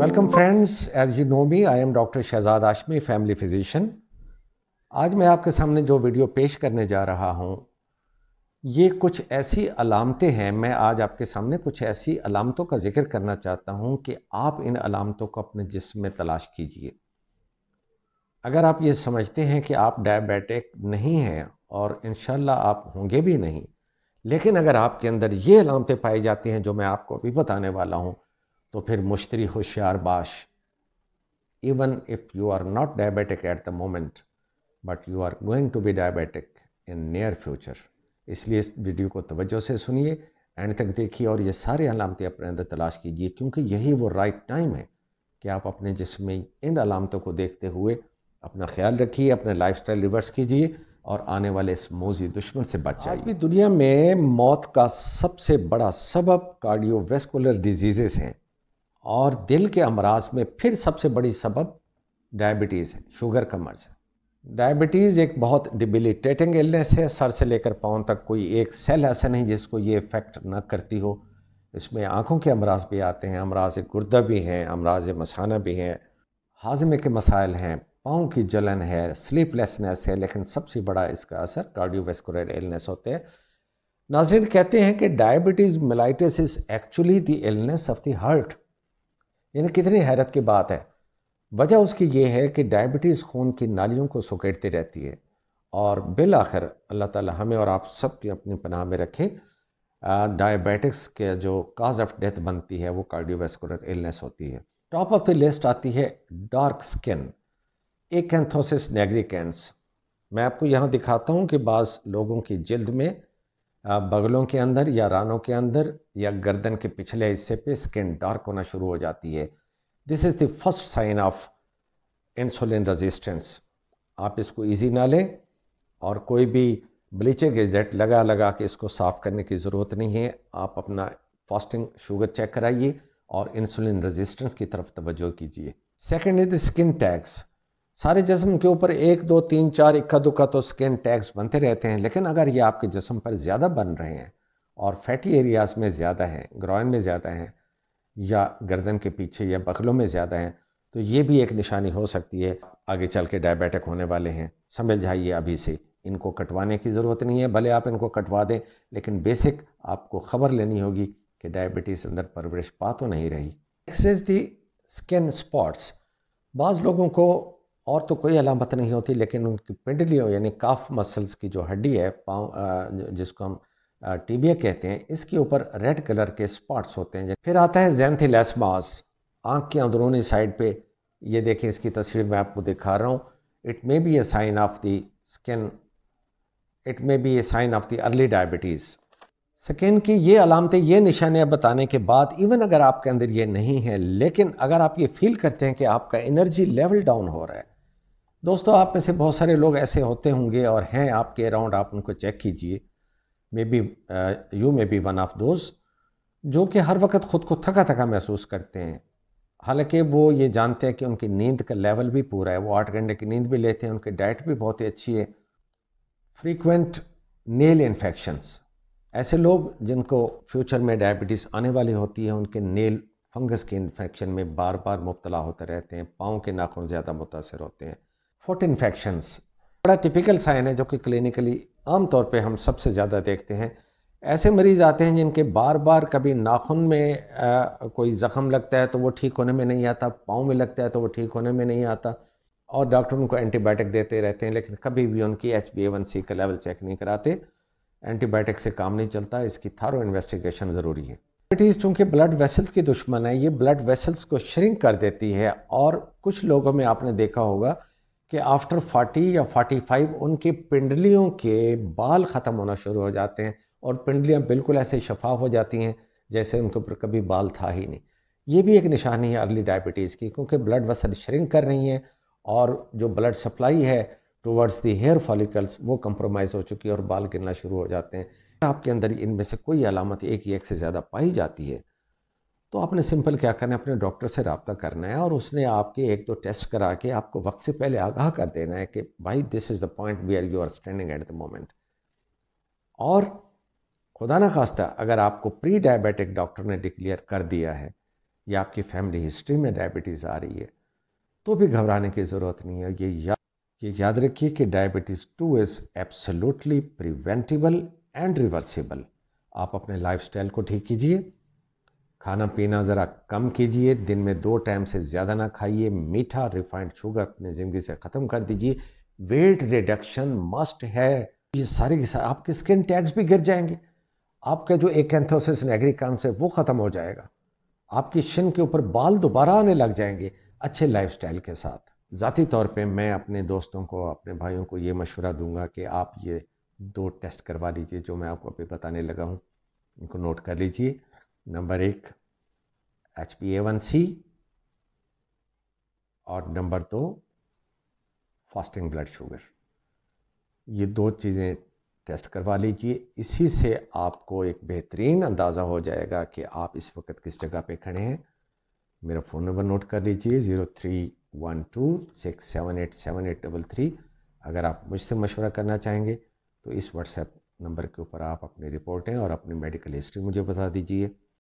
welcome friends as you know me I am doctor Shahzad Aashmi family physician आज मैं आपके सामने जो वीडियो पेश करने जा रहा हूँ ये कुछ ऐसी अलामतें हैं मैं आज आपके सामने कुछ ऐसी अलामतों का जिक्र करना चाहता हूँ कि आप इन अलामतों को अपने जिस्म में तलाश कीजिए अगर आप ये समझते हैं कि आप डायबिटिक नहीं हैं और इन आप होंगे भी नहीं लेकिन अगर आपके अंदर ये अलामतें पाई जाती हैं जो मैं आपको अभी बताने वाला हूँ तो फिर मुश्तरी होशियार बाश even if you are not diabetic at the moment but you are going to be diabetic in near future इसलिए इस वीडियो को तवज्जो से सुनिए एंड तक देखिए और ये सारे अलामतें अपने अंदर तलाश कीजिए क्योंकि यही वो राइट टाइम है कि आप अपने जिसमें इन अलामतों को देखते हुए अपना ख्याल रखिए अपने स्टाइल रिवर्स कीजिए और आने वाले इस मोजी दुश्मन से बच जाए भी दुनिया में मौत का सबसे बड़ा सबब कार्डियोवेस्कुलर डिजीज़ेस हैं और दिल के अमराज में फिर सबसे बड़ी सबब डायबिटीज़ है शुगर का मर्ज है डायबिटीज़ एक बहुत डिबिलिटेटिंग इलनेस है सर से लेकर पाँव तक कोई एक सेल ऐसा नहीं जिसको ये इफ़ेक्ट न करती हो इसमें आँखों के अमराज भी आते हैं अमराज गुर्दा भी हैं अमराज मसाना भी हैं हाजमे के मसाइल हैं पाँव की जलन है स्लीपलेसनेस है लेकिन सबसे बड़ा इसका असर कार्डियोवेस्कुलर इलनेस होते हैं नाजरीन कहते हैं कि diabetes mellitus is actually the illness of the heart यानी कितनी हैरत की बात है वजह उसकी ये है कि डायबिटीज़ खून की नालियों को सुकेटती रहती है और बिल आखिर अल्लाह ताला हमें और आप सब की अपनी पनाह में रखे डायबिटिक्स के जो काज ऑफ डेथ बनती है वो कार्डियोवेस्कुलर इलनेस होती है टॉप ऑफ द लिस्ट आती है डार्क स्किन एक कैंथोसिस नेग्रिकेंस मैं आपको यहाँ दिखाता हूँ कि बाज़ लोगों की जल्द में बगलों के अंदर या रानों के अंदर या गर्दन के पिछले हिस्से पे स्किन डार्क होना शुरू हो जाती है this is the first sign of insulin resistance आप इसको इजी ना लें और कोई भी ब्लीचिंग एजेंट लगा लगा के इसको साफ़ करने की ज़रूरत नहीं है आप अपना फास्टिंग शुगर चेक कराइए और इंसुलिन रेजिस्टेंस की तरफ तवज्जो कीजिए सेकेंड इज़ स्किन टैक्स सारे जिसम के ऊपर एक दो तीन चार इक्का दुक्का तो स्किन टैक्स बनते रहते हैं लेकिन अगर ये आपके जिसम पर ज़्यादा बन रहे हैं और फैटी एरियाज़ में ज़्यादा हैं ग्रॉइन में ज़्यादा हैं या गर्दन के पीछे या बखलों में ज़्यादा हैं तो ये भी एक निशानी हो सकती है आगे चल के डायबिटिक होने वाले हैं समझ जाइए अभी से इनको कटवाने की ज़रूरत नहीं है भले आप इनको कटवा दें लेकिन बेसिक आपको ख़बर लेनी होगी कि डायबिटीज़ अंदर परवरिश पा तो नहीं रही एक्सरेज दी स्किन स्पॉट्स बाज़ लोगों को और तो कोई अलामत नहीं होती लेकिन उनकी पिंडलियों यानी काफ मसल्स की जो हड्डी है पाँव जिसको हम टीबिया कहते हैं इसके ऊपर रेड कलर के स्पॉट्स होते हैं फिर आता है जैंथिलेसमास आँख के अंदरूनी साइड पर ये देखें इसकी तस्वीर मैं आपको दिखा रहा हूँ it may be a sign of the skin it may be a sign of the early diabetes skin की ये अलामतें ये निशानियाँ बताने के बाद इवन अगर आपके अंदर ये नहीं है लेकिन अगर आप ये फील करते हैं कि आपका एनर्जी लेवल डाउन हो रहा है दोस्तों आप में से बहुत सारे लोग ऐसे होते होंगे और हैं आपके अराउंड आप उनको चेक कीजिए may be you may be one of those जो कि हर वक्त ख़ुद को थका थका महसूस करते हैं हालांकि वो ये जानते हैं कि उनकी नींद का लेवल भी पूरा है वो आठ घंटे की नींद भी लेते हैं उनकी डाइट भी बहुत ही अच्छी है फ्रीक्वेंट नेल इन्फेक्शंस ऐसे लोग जिनको फ्यूचर में डायबिटीज़ आने वाली होती है उनके नेल फंगस के इन्फेक्शन में बार बार मुबतला होते रहते हैं पाँव के नाखून ज़्यादा मुतासर होते हैं फुट इन्फेक्शंस बड़ा टिपिकल साइन है जो कि क्लिनिकली आमतौर पे हम सबसे ज़्यादा देखते हैं ऐसे मरीज़ आते हैं जिनके बार बार कभी नाखून में आ, कोई ज़ख़म लगता है तो वो ठीक होने में नहीं आता पाँव में लगता है तो वो ठीक होने में नहीं आता और डॉक्टर उनको एंटीबायोटिक देते रहते हैं लेकिन कभी भी उनकी H B A one C का लेवल चेक नहीं कराते एंटीबायोटिक से काम नहीं चलता इसकी थारो इन्वेस्टिगेशन ज़रूरी है डायबिटीज़ चूँकि ब्लड वेसल्स की दुश्मन है ये ब्लड वेसल्स को श्रिंक कर देती है और कुछ लोगों में आपने देखा होगा कि आफ्टर फाटी या फाटी फाइव उनकी पिंडलियों के बाल ख़त्म होना शुरू हो जाते हैं और पिंडलियाँ बिल्कुल ऐसे शफाफ हो जाती हैं जैसे उनके ऊपर कभी बाल था ही नहीं ये भी एक निशानी है अर्ली डायबिटीज़ की क्योंकि ब्लड वसल श्रिंक कर रही हैं और जो ब्लड सप्लाई है टूवर्ड्स दी हेयर फॉलिकल्स वो कम्प्रोमाइज़ हो चुकी है और बाल गिरना शुरू हो जाते हैं आपके अंदर इनमें से कोई अलामत एक या एक से ज़्यादा पाई जाती है तो आपने सिंपल क्या करना है अपने डॉक्टर से रबता करना है और उसने आपके एक दो टेस्ट करा के आपको वक्त से पहले आगाह कर देना है कि भाई this is the point we are you are standing at the moment और खुदा ना खास्ता अगर आपको प्री डायबिटिक डॉक्टर ने डिक्लेयर कर दिया है या आपकी फैमिली हिस्ट्री में डायबिटीज़ आ रही है तो भी घबराने की ज़रूरत नहीं है ये या ये याद रखिए कि diabetes two is absolutely preventable and reversible आप अपने लाइफस्टाइल को ठीक कीजिए खाना पीना ज़रा कम कीजिए दिन में दो टाइम से ज़्यादा ना खाइए मीठा रिफाइंड शुगर अपनी ज़िंदगी से ख़त्म कर दीजिए वेट रिडक्शन मस्ट है ये सारे के सारे आपके स्किन टैक्स भी गिर जाएंगे आपका जो एंथोसिस नेग्रिकान है वो ख़त्म हो जाएगा आपकी शिन के ऊपर बाल दोबारा आने लग जाएंगे अच्छे लाइफ के साथ ज़ाती तौर पर मैं अपने दोस्तों को अपने भाइयों को ये मशवरा दूंगा कि आप ये दो टेस्ट करवा लीजिए जो मैं आपको अभी बताने लगा हूँ इनको नोट कर लीजिए नंबर एक H P A one C और नंबर दो फास्टिंग ब्लड शुगर ये दो चीज़ें टेस्ट करवा लीजिए इसी से आपको एक बेहतरीन अंदाज़ा हो जाएगा कि आप इस वक्त किस जगह पे खड़े हैं मेरा फ़ोन नंबर नोट कर लीजिए zero three one two six seven eight seven eight double three अगर आप मुझसे मशवरा करना चाहेंगे तो इस व्हाट्सएप नंबर के ऊपर आप अपनी रिपोर्टें और अपनी मेडिकल हिस्ट्री मुझे बता दीजिए